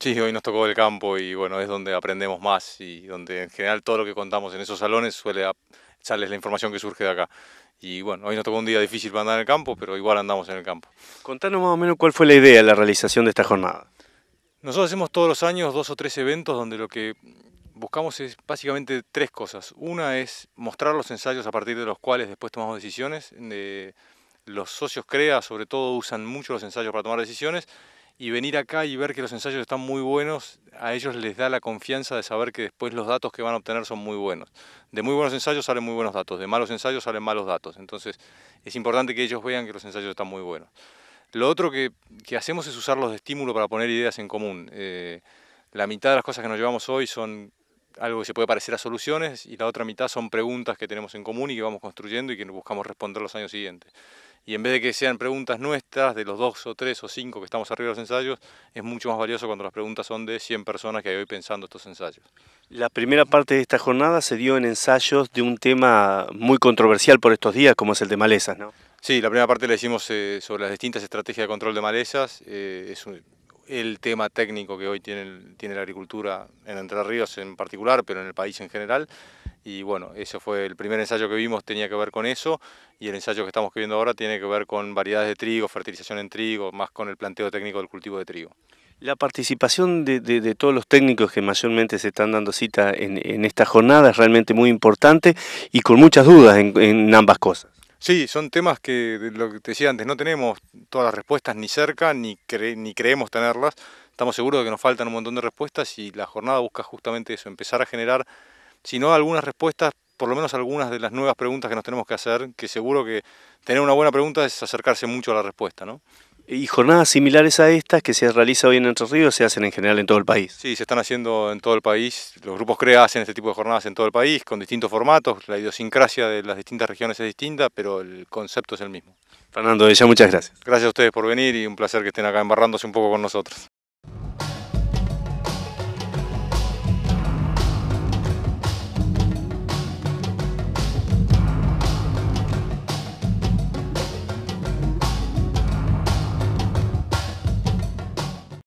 Sí, hoy nos tocó el campo y bueno, es donde aprendemos más y donde en general todo lo que contamos en esos salones suele echarles la información que surge de acá. Y bueno, hoy nos tocó un día difícil para andar en el campo, pero igual andamos en el campo. Contanos más o menos cuál fue la idea de la realización de esta jornada. Nosotros hacemos todos los años dos o tres eventos donde lo que buscamos es básicamente tres cosas. Una es mostrar los ensayos a partir de los cuales después tomamos decisiones. los socios CREA sobre todo usan mucho los ensayos para tomar decisiones y venir acá y ver que los ensayos están muy buenos, a ellos les da la confianza de saber que después los datos que van a obtener son muy buenos. De muy buenos ensayos salen muy buenos datos, de malos ensayos salen malos datos. Entonces es importante que ellos vean que los ensayos están muy buenos. Lo otro que, hacemos es usarlos de estímulo para poner ideas en común. Eh, la mitad de las cosas que nos llevamos hoy son algo que se puede parecer a soluciones y la otra mitad son preguntas que tenemos en común y que vamos construyendo y que buscamos responder los años siguientes. Y en vez de que sean preguntas nuestras, de los dos o tres o cinco que estamos arriba de los ensayos, es mucho más valioso cuando las preguntas son de 100 personas que hay hoy pensando estos ensayos. La primera parte de esta jornada se dio en ensayos de un tema muy controversial por estos días, como es el de malezas, ¿no? Sí, la primera parte la hicimos eh, sobre las distintas estrategias de control de malezas. Eh, es un, el tema técnico que hoy tiene, tiene la agricultura en Entre Ríos en particular, pero en el país en general. Y bueno, ese fue el primer ensayo que vimos, tenía que ver con eso, y el ensayo que estamos viendo ahora tiene que ver con variedades de trigo, fertilización en trigo, más con el planteo técnico del cultivo de trigo. La participación de, todos los técnicos que mayormente se están dando cita en, esta jornada es realmente muy importante y con muchas dudas en ambas cosas. Sí, son temas que, lo que te decía antes, no tenemos todas las respuestas ni cerca, ni, ni creemos tenerlas. Estamos seguros de que nos faltan un montón de respuestas y la jornada busca justamente eso, empezar a generar, si no algunas respuestas, por lo menos algunas de las nuevas preguntas que nos tenemos que hacer, que seguro que tener una buena pregunta es acercarse mucho a la respuesta, ¿no? Y jornadas similares a estas que se realiza hoy en Entre Ríos se hacen en general en todo el país. Sí, se están haciendo en todo el país. Los grupos CREA hacen este tipo de jornadas en todo el país, con distintos formatos. La idiosincrasia de las distintas regiones es distinta, pero el concepto es el mismo. Fernando, ya muchas gracias. Gracias a ustedes por venir y un placer que estén acá embarrándose un poco con nosotros.